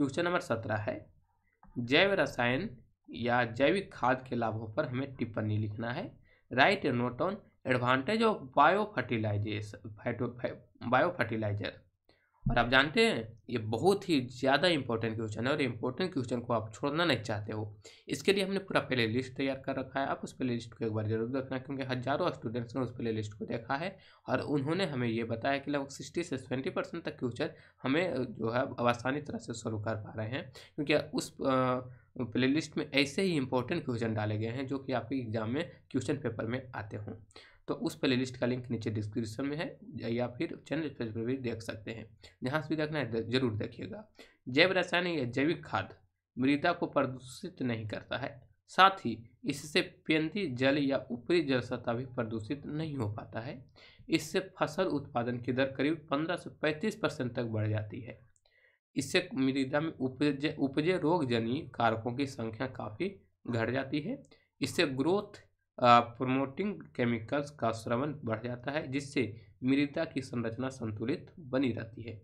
question number सत्रह है जैव रसायन या जैविक खाद के लाभों पर हमें टिप्पणी लिखना है write note on advantage of bio fertilization bio fertilizer और आप जानते हैं ये बहुत ही ज़्यादा इंपॉर्टेंट क्वेश्चन है और इंपॉर्टेंट क्वेश्चन को आप छोड़ना नहीं चाहते हो इसके लिए हमने पूरा प्ले लिस्ट तैयार कर रखा है आप उस प्ले लिस्ट को एक बार जरूर देखना क्योंकि हज़ारों स्टूडेंट्स ने उस प्ले लिस्ट को देखा है और उन्होंने हमें ये बताया कि लगभग सिक्सटी से सेवेंटी परसेंट तक क्वेश्चन हमें जो है आसानी तरह से सॉल्व कर पा रहे हैं क्योंकि उस प्ले लिस्ट में ऐसे ही इंपॉर्टेंट क्वेश्चन डाले गए हैं जो कि आपके एग्ज़ाम में क्वेश्चन पेपर में आते हों तो उस प्लेलिस्ट का लिंक नीचे डिस्क्रिप्शन में है या फिर चैनल पेज पर भी देख सकते हैं जहाँ से भी देखना है जरूर देखिएगा जैव रासायनिक या जैविक खाद मृदा को प्रदूषित नहीं करता है साथ ही इससे पेंदी जल या ऊपरी जल सतह भी प्रदूषित नहीं हो पाता है इससे फसल उत्पादन की दर करीब 15 से 35 परसेंट तक बढ़ जाती है इससे मृदा में उपजे उपजे रोगजनी कारकों की संख्या काफ़ी घट जाती है इससे ग्रोथ प्रोमोटिंग केमिकल्स का श्रवण बढ़ जाता है जिससे मृदा की संरचना संतुलित बनी रहती है